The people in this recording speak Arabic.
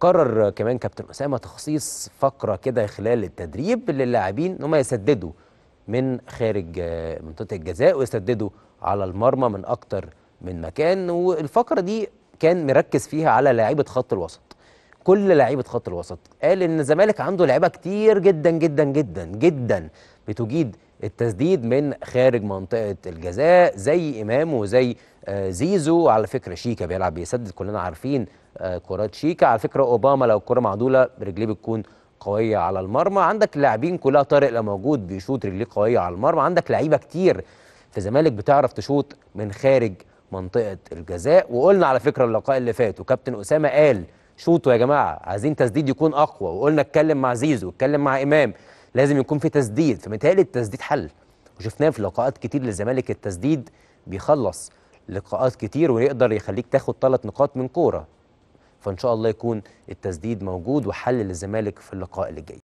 قرر كمان كابتن اسامه تخصيص فقره كده خلال التدريب للاعبين ان هم يسددوا من خارج آه، منطقه الجزاء ويسددوا على المرمى من اكتر من مكان والفقره دي كان مركز فيها على لعيبه خط الوسط كل لعيبه خط الوسط قال ان الزمالك عنده لعيبه كتير جدا جدا جدا جدا بتجيد التسديد من خارج منطقه الجزاء زي امام وزي آه، زيزو على فكره شيكا بيلعب بيسدد كلنا عارفين آه، كرات شيكا على فكره اوباما لو الكره معدوله رجليه بتكون قويه على المرمى عندك لاعبين كلها طارق لو موجود بيشوط رجليه قويه على المرمى عندك لعيبه كتير في الزمالك بتعرف تشوط من خارج منطقه الجزاء وقلنا على فكره اللقاء اللي فات وكابتن اسامه قال شوطوا يا جماعه عايزين تسديد يكون اقوى وقلنا اتكلم مع زيزو اتكلم مع امام لازم يكون في تسديد فمتهيألي التسديد حل وشفناه في لقاءات كتير للزمالك التسديد بيخلص لقاءات كتير ويقدر يخليك تاخد ثلاث نقاط من كوره فان شاء الله يكون التسديد موجود وحل للزمالك في اللقاء اللي جاي